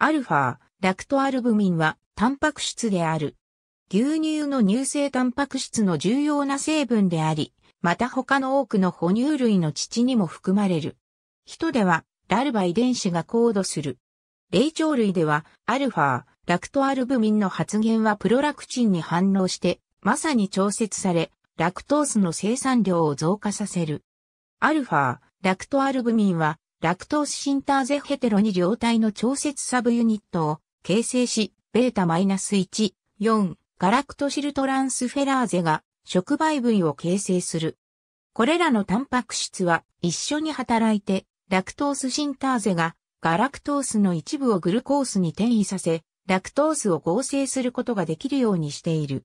アルファ、ラクトアルブミンはタンパク質である。牛乳の乳性タンパク質の重要な成分であり、また他の多くの哺乳類の乳にも含まれる。人では、ラルバ遺伝子がコードする。霊長類では、アルファ、ラクトアルブミンの発現はプロラクチンに反応して、まさに調節され、ラクトースの生産量を増加させる。アルファ、ラクトアルブミンはラクトースシンターゼヘテロ2両体の調節サブユニットを形成し、ベータマイナス -1、4、ガラクトシルトランスフェラーゼが触媒部位を形成する。これらのタンパク質は一緒に働いて、ラクトースシンターゼがガラクトースの一部をグルコースに転移させ、ラクトースを合成することができるようにしている。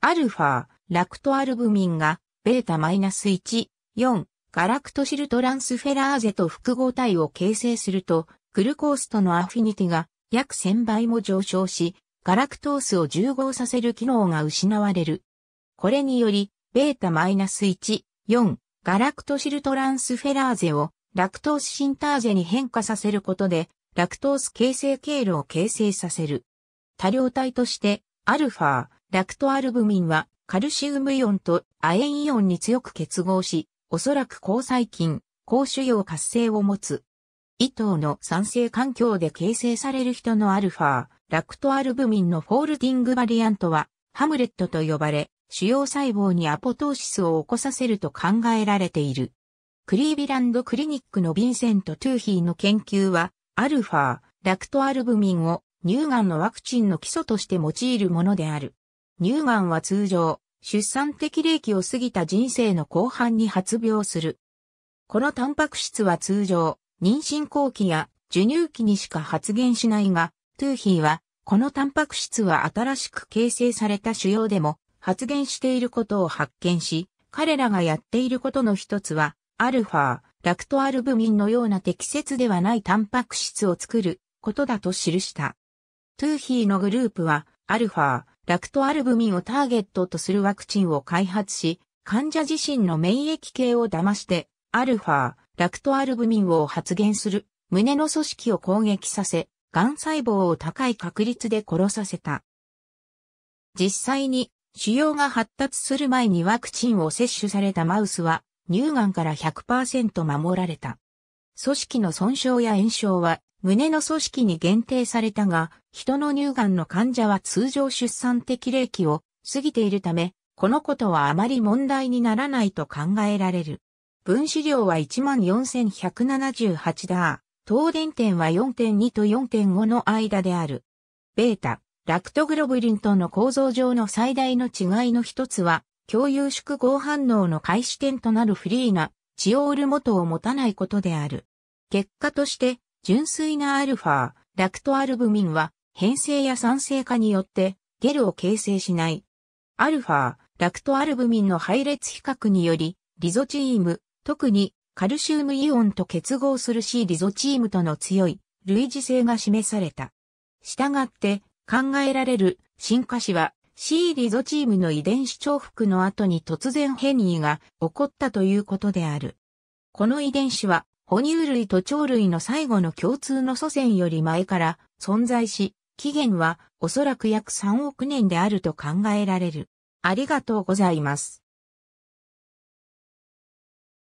アルファ、ラクトアルブミンが、ベータマイナス -1、4、ガラクトシルトランスフェラーゼと複合体を形成すると、グルコースとのアフィニティが約1000倍も上昇し、ガラクトースを重合させる機能が失われる。これにより、ベータ -1、4、ガラクトシルトランスフェラーゼをラクトースシンターゼに変化させることで、ラクトース形成経路を形成させる。多量体として、アルファ、ラクトアルブミンはカルシウムイオンと亜鉛イオンに強く結合し、おそらく抗細菌、抗腫瘍活性を持つ。糸の酸性環境で形成される人のアルファ、ラクトアルブミンのフォールディングバリアントは、ハムレットと呼ばれ、腫瘍細胞にアポトーシスを起こさせると考えられている。クリービランドクリニックのヴィンセント・トゥーヒーの研究は、アルファ、ラクトアルブミンを乳がんのワクチンの基礎として用いるものである。乳がんは通常、出産的齢期を過ぎた人生の後半に発病する。このタンパク質は通常、妊娠後期や授乳期にしか発現しないが、トゥーヒーは、このタンパク質は新しく形成された腫瘍でも発現していることを発見し、彼らがやっていることの一つは、アルファ、ラクトアルブミンのような適切ではないタンパク質を作ることだと記した。トゥーヒーのグループは、アルファ、ラクトアルブミンをターゲットとするワクチンを開発し、患者自身の免疫系を騙して、アルファ、ラクトアルブミンを発現する、胸の組織を攻撃させ、癌細胞を高い確率で殺させた。実際に、腫瘍が発達する前にワクチンを接種されたマウスは、乳がんから100%守られた。組織の損傷や炎症は胸の組織に限定されたが、人の乳がんの患者は通常出産適齢期を過ぎているため、このことはあまり問題にならないと考えられる。分子量は14,178ダー、電点は4.2と4.5の間である。ベータ、ラクトグロブリンとの構造上の最大の違いの一つは、共有縮合反応の開始点となるフリーな、チオール元を持たないことである。結果として、純粋なアルファ、ラクトアルブミンは変性や酸性化によってゲルを形成しない。アルファ、ラクトアルブミンの配列比較により、リゾチーム、特にカルシウムイオンと結合する C リゾチームとの強い類似性が示された。したがって考えられる進化史は C リゾチームの遺伝子重複の後に突然変異が起こったということである。この遺伝子は哺乳類と鳥類の最後の共通の祖先より前から存在し、起源はおそらく約3億年であると考えられる。ありがとうございます。